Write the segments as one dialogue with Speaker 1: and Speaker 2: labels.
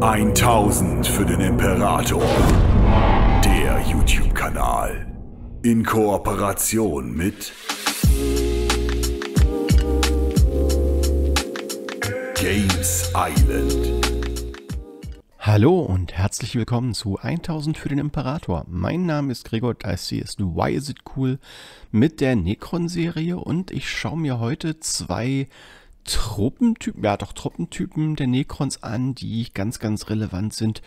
Speaker 1: 1000 für den Imperator. Der YouTube-Kanal. In Kooperation mit Games Island. Hallo und herzlich willkommen zu 1000 für den Imperator. Mein Name ist Gregor Dicey, ist Why Is It Cool mit der Necron-Serie und ich schaue mir heute zwei Truppentypen, ja doch Truppentypen der Necrons an, die ganz, ganz relevant sind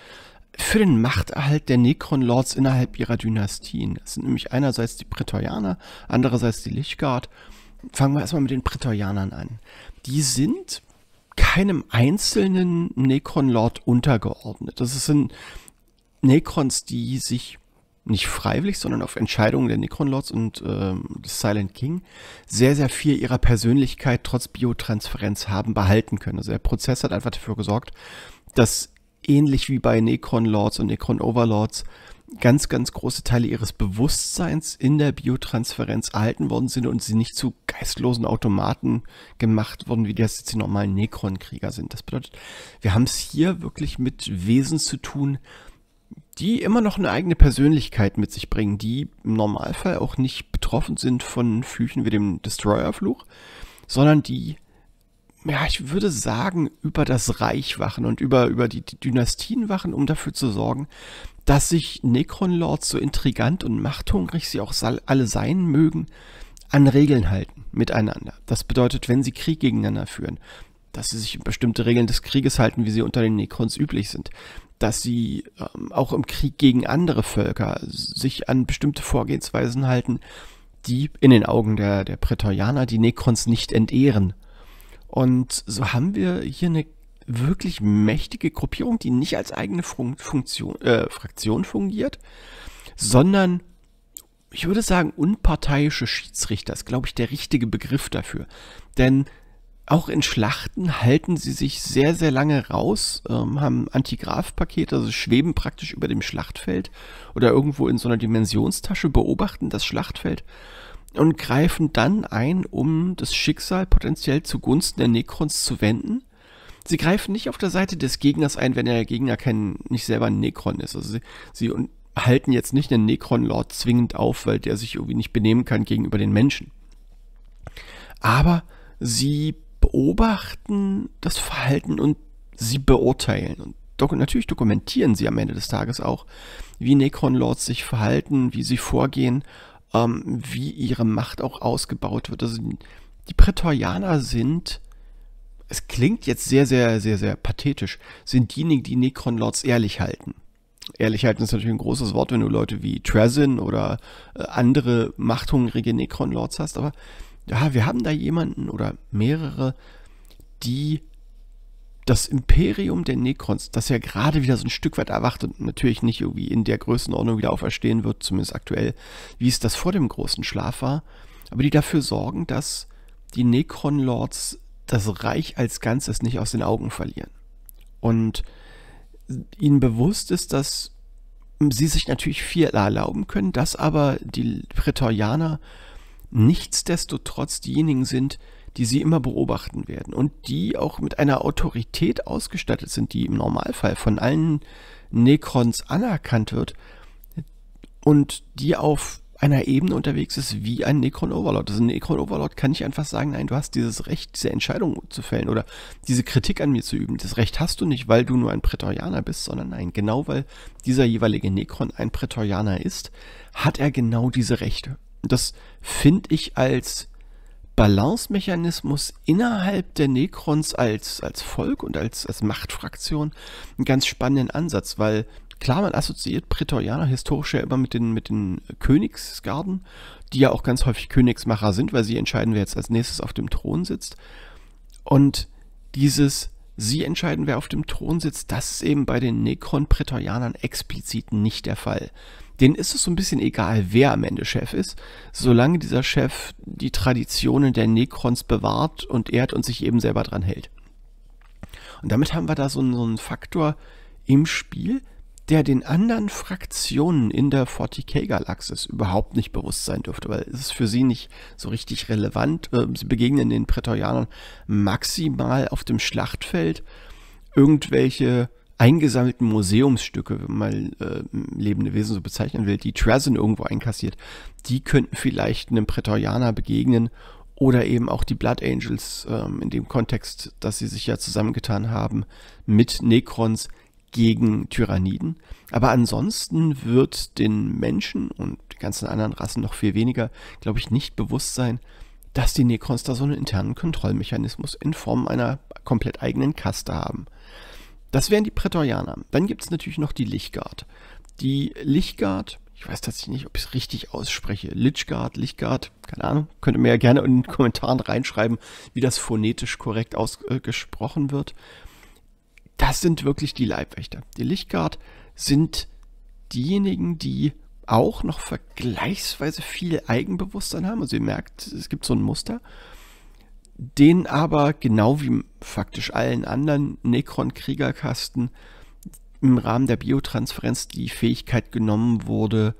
Speaker 1: für den Machterhalt der Necron-Lords innerhalb ihrer Dynastien. Das sind nämlich einerseits die Prätorianer, andererseits die Lichtguard. Fangen wir erstmal mit den Prätorianern an. Die sind keinem einzelnen Necron-Lord untergeordnet. Das sind Necrons, die sich nicht freiwillig, sondern auf Entscheidungen der Necron Lords und ähm, des Silent King sehr, sehr viel ihrer Persönlichkeit trotz Biotransferenz haben behalten können. Also der Prozess hat einfach dafür gesorgt, dass ähnlich wie bei Necron Lords und Necron Overlords ganz, ganz große Teile ihres Bewusstseins in der Biotransferenz erhalten worden sind und sie nicht zu geistlosen Automaten gemacht wurden, wie das jetzt die normalen Necron-Krieger sind. Das bedeutet, wir haben es hier wirklich mit Wesen zu tun, die immer noch eine eigene Persönlichkeit mit sich bringen, die im Normalfall auch nicht betroffen sind von Flüchen wie dem Destroyer-Fluch, sondern die, ja, ich würde sagen, über das Reich wachen und über, über die Dynastien wachen, um dafür zu sorgen, dass sich Necron-Lords, so intrigant und machthungrig sie auch alle sein mögen, an Regeln halten miteinander. Das bedeutet, wenn sie Krieg gegeneinander führen, dass sie sich bestimmte Regeln des Krieges halten, wie sie unter den Necrons üblich sind dass sie ähm, auch im Krieg gegen andere Völker sich an bestimmte Vorgehensweisen halten, die in den Augen der, der Prätorianer die Necrons nicht entehren. Und so haben wir hier eine wirklich mächtige Gruppierung, die nicht als eigene Fun Funktion, äh, Fraktion fungiert, sondern ich würde sagen unparteiische Schiedsrichter ist, glaube ich, der richtige Begriff dafür. Denn auch in Schlachten halten sie sich sehr, sehr lange raus, ähm, haben Antigraf-Pakete, also schweben praktisch über dem Schlachtfeld oder irgendwo in so einer Dimensionstasche, beobachten das Schlachtfeld und greifen dann ein, um das Schicksal potenziell zugunsten der Necrons zu wenden. Sie greifen nicht auf der Seite des Gegners ein, wenn der Gegner kein, nicht selber ein Necron ist. Also sie, sie halten jetzt nicht einen Necron-Lord zwingend auf, weil der sich irgendwie nicht benehmen kann gegenüber den Menschen. Aber sie beobachten das Verhalten und sie beurteilen. Und doku natürlich dokumentieren sie am Ende des Tages auch, wie Necron Lords sich verhalten, wie sie vorgehen, ähm, wie ihre Macht auch ausgebaut wird. Also die Prätorianer sind, es klingt jetzt sehr, sehr, sehr, sehr pathetisch, sind diejenigen, die Necron Lords ehrlich halten. Ehrlich halten ist natürlich ein großes Wort, wenn du Leute wie Trezin oder äh, andere machthungrige Necron Lords hast, aber ja, wir haben da jemanden oder mehrere, die das Imperium der Necrons, das ja gerade wieder so ein Stück weit erwacht und natürlich nicht irgendwie in der Größenordnung wieder auferstehen wird, zumindest aktuell, wie es das vor dem großen Schlaf war, aber die dafür sorgen, dass die Necron-Lords das Reich als Ganzes nicht aus den Augen verlieren. Und ihnen bewusst ist, dass sie sich natürlich viel erlauben können, dass aber die Prätorianer nichtsdestotrotz diejenigen sind, die sie immer beobachten werden und die auch mit einer Autorität ausgestattet sind, die im Normalfall von allen Necrons anerkannt wird und die auf einer Ebene unterwegs ist wie ein Necron Overlord. Also ein Necron Overlord kann nicht einfach sagen, nein, du hast dieses Recht, diese Entscheidung zu fällen oder diese Kritik an mir zu üben. Das Recht hast du nicht, weil du nur ein Prätorianer bist, sondern nein, genau weil dieser jeweilige Necron ein Prätorianer ist, hat er genau diese Rechte. Das finde ich als Balancemechanismus innerhalb der Necrons als, als Volk und als, als Machtfraktion einen ganz spannenden Ansatz, weil klar, man assoziiert Prätorianer historisch ja immer mit den, mit den Königsgarden, die ja auch ganz häufig Königsmacher sind, weil sie entscheiden, wer jetzt als nächstes auf dem Thron sitzt. Und dieses sie entscheiden, wer auf dem Thron sitzt. Das ist eben bei den Necron-Prätorianern explizit nicht der Fall. Denen ist es so ein bisschen egal, wer am Ende Chef ist, solange dieser Chef die Traditionen der Necrons bewahrt und ehrt und sich eben selber dran hält. Und damit haben wir da so einen, so einen Faktor im Spiel, der den anderen Fraktionen in der 40k-Galaxis überhaupt nicht bewusst sein dürfte, weil es ist für sie nicht so richtig relevant. Ähm, sie begegnen den Prätorianern maximal auf dem Schlachtfeld irgendwelche eingesammelten Museumsstücke, wenn man äh, lebende Wesen so bezeichnen will, die Trazin irgendwo einkassiert, die könnten vielleicht einem Prätorianer begegnen oder eben auch die Blood Angels ähm, in dem Kontext, dass sie sich ja zusammengetan haben mit Necrons, gegen Tyranniden. Aber ansonsten wird den Menschen und den ganzen anderen Rassen noch viel weniger, glaube ich, nicht bewusst sein, dass die Necrons da so einen internen Kontrollmechanismus in Form einer komplett eigenen Kaste haben. Das wären die Prätorianer. Dann gibt es natürlich noch die Lichgard. Die Lichgard, ich weiß tatsächlich nicht, ob ich es richtig ausspreche. Lichgard, Lichgard, keine Ahnung. Könnt ihr mir ja gerne in den Kommentaren reinschreiben, wie das phonetisch korrekt ausgesprochen äh, wird das sind wirklich die Leibwächter. Die Lichtgard sind diejenigen, die auch noch vergleichsweise viel Eigenbewusstsein haben. Also ihr merkt, es gibt so ein Muster. Den aber, genau wie faktisch allen anderen Necron-Kriegerkasten, im Rahmen der Biotransferenz die Fähigkeit genommen wurde,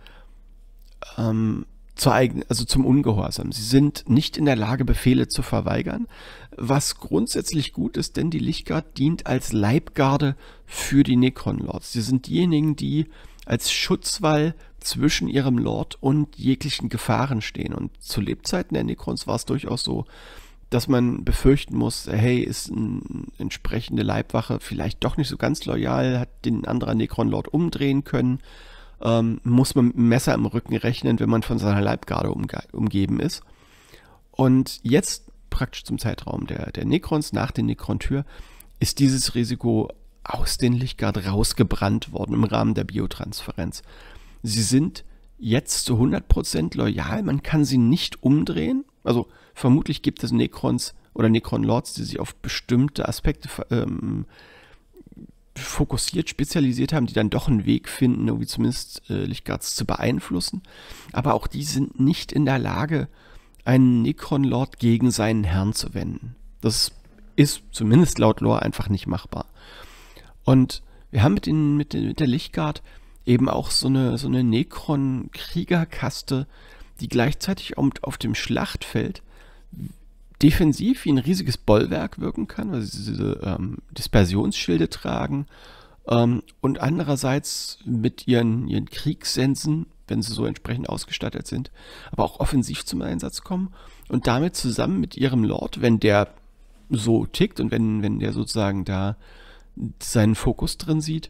Speaker 1: ähm, zur eigenen, also zum Ungehorsam. Sie sind nicht in der Lage, Befehle zu verweigern, was grundsätzlich gut ist, denn die Lichtgard dient als Leibgarde für die Necron-Lords. Sie sind diejenigen, die als Schutzwall zwischen ihrem Lord und jeglichen Gefahren stehen. Und zu Lebzeiten der Necrons war es durchaus so, dass man befürchten muss, hey, ist eine entsprechende Leibwache vielleicht doch nicht so ganz loyal, hat den anderen Necron-Lord umdrehen können ähm, muss man mit dem Messer im Rücken rechnen, wenn man von seiner Leibgarde umge umgeben ist. Und jetzt praktisch zum Zeitraum der, der Necrons, nach der Necron-Tür, ist dieses Risiko aus den Lichtgard rausgebrannt worden im Rahmen der Biotransferenz. Sie sind jetzt zu 100% loyal, man kann sie nicht umdrehen. Also vermutlich gibt es Necrons oder Necron-Lords, die sich auf bestimmte Aspekte ähm, fokussiert, spezialisiert haben, die dann doch einen Weg finden, irgendwie zumindest äh, Lichtgards zu beeinflussen. Aber auch die sind nicht in der Lage, einen Necron-Lord gegen seinen Herrn zu wenden. Das ist zumindest laut Lore einfach nicht machbar. Und wir haben mit, den, mit, den, mit der Lichtgard eben auch so eine, so eine Necron-Kriegerkaste, die gleichzeitig auf dem Schlachtfeld defensiv wie ein riesiges Bollwerk wirken kann, weil also sie diese ähm, Dispersionsschilde tragen ähm, und andererseits mit ihren, ihren Kriegssensen, wenn sie so entsprechend ausgestattet sind, aber auch offensiv zum Einsatz kommen und damit zusammen mit ihrem Lord, wenn der so tickt und wenn, wenn der sozusagen da seinen Fokus drin sieht,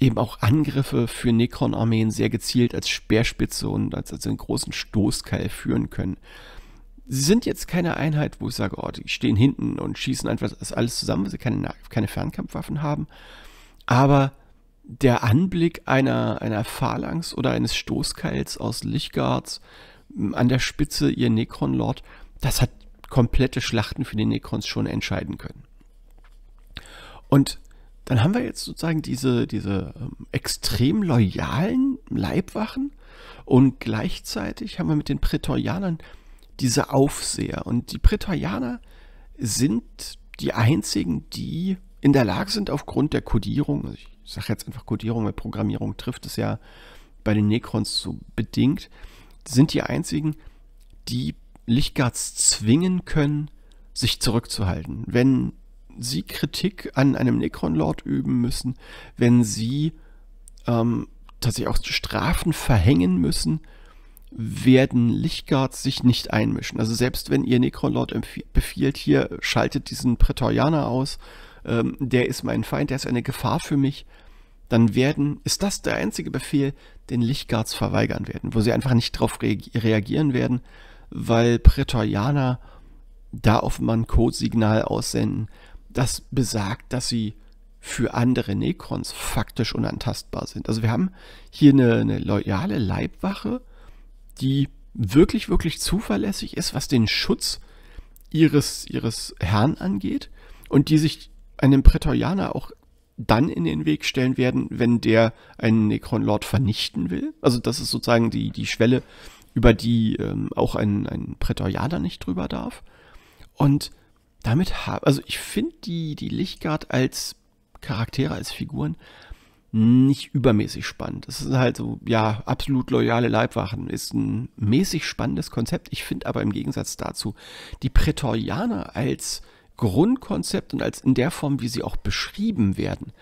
Speaker 1: eben auch Angriffe für Necron-Armeen sehr gezielt als Speerspitze und als, als einen großen Stoßkeil führen können. Sie sind jetzt keine Einheit, wo ich sage, oh, die stehen hinten und schießen einfach das alles zusammen, weil sie keine, keine Fernkampfwaffen haben. Aber der Anblick einer, einer Phalanx oder eines Stoßkeils aus Lichtguards hm, an der Spitze, ihr Necron-Lord, das hat komplette Schlachten für die Necrons schon entscheiden können. Und dann haben wir jetzt sozusagen diese, diese ähm, extrem loyalen Leibwachen und gleichzeitig haben wir mit den Prätorianern diese Aufseher. Und die Prätorianer sind die einzigen, die in der Lage sind, aufgrund der Codierung, also ich sage jetzt einfach Codierung, weil Programmierung trifft es ja bei den Necrons so bedingt, sind die einzigen, die Lichtgards zwingen können, sich zurückzuhalten. Wenn sie Kritik an einem Necron-Lord üben müssen, wenn sie ähm, tatsächlich auch Strafen verhängen müssen, werden Lichtguards sich nicht einmischen. Also selbst wenn ihr Necronlord befiehlt, hier schaltet diesen Prätorianer aus, ähm, der ist mein Feind, der ist eine Gefahr für mich, dann werden, ist das der einzige Befehl, den Lichtguards verweigern werden, wo sie einfach nicht darauf re reagieren werden, weil Prätorianer da offenbar ein Codesignal aussenden, das besagt, dass sie für andere Necrons faktisch unantastbar sind. Also wir haben hier eine, eine loyale Leibwache, die wirklich, wirklich zuverlässig ist, was den Schutz ihres, ihres Herrn angeht und die sich einem Prätorianer auch dann in den Weg stellen werden, wenn der einen Necron Lord vernichten will. Also das ist sozusagen die, die Schwelle, über die ähm, auch ein, ein Prätorianer nicht drüber darf. Und damit habe, also ich finde die, die Lichtgard als Charaktere, als Figuren nicht übermäßig spannend. Es ist halt so, ja, absolut loyale Leibwachen. Ist ein mäßig spannendes Konzept. Ich finde aber im Gegensatz dazu die Prätorianer als Grundkonzept und als in der Form, wie sie auch beschrieben werden,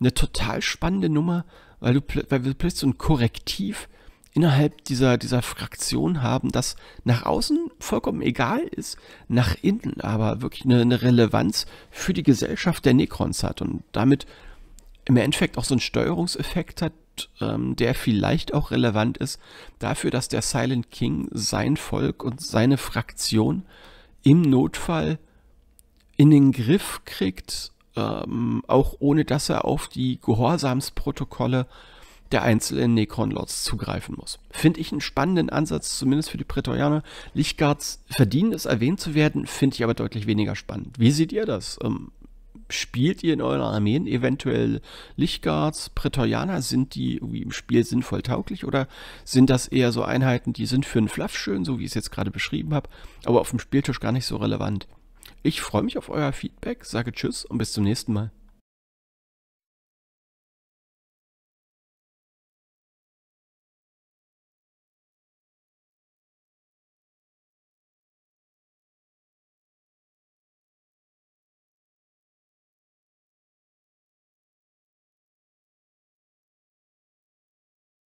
Speaker 1: eine total spannende Nummer, weil, du, weil wir plötzlich so ein Korrektiv innerhalb dieser, dieser Fraktion haben, das nach außen vollkommen egal ist, nach innen aber wirklich eine, eine Relevanz für die Gesellschaft der Necrons hat und damit im Endeffekt auch so einen Steuerungseffekt hat, ähm, der vielleicht auch relevant ist dafür, dass der Silent King sein Volk und seine Fraktion im Notfall in den Griff kriegt, ähm, auch ohne dass er auf die Gehorsamsprotokolle der einzelnen Necron-Lords zugreifen muss. Finde ich einen spannenden Ansatz, zumindest für die Prätorianer. Lichtguards verdienen es erwähnt zu werden, finde ich aber deutlich weniger spannend. Wie seht ihr das? Ähm, spielt ihr in euren Armeen eventuell Lichtguards, Prätorianer? Sind die irgendwie im Spiel sinnvoll tauglich oder sind das eher so Einheiten, die sind für einen Fluff schön, so wie ich es jetzt gerade beschrieben habe, aber auf dem Spieltisch gar nicht so relevant? Ich freue mich auf euer Feedback, sage Tschüss und bis zum nächsten Mal.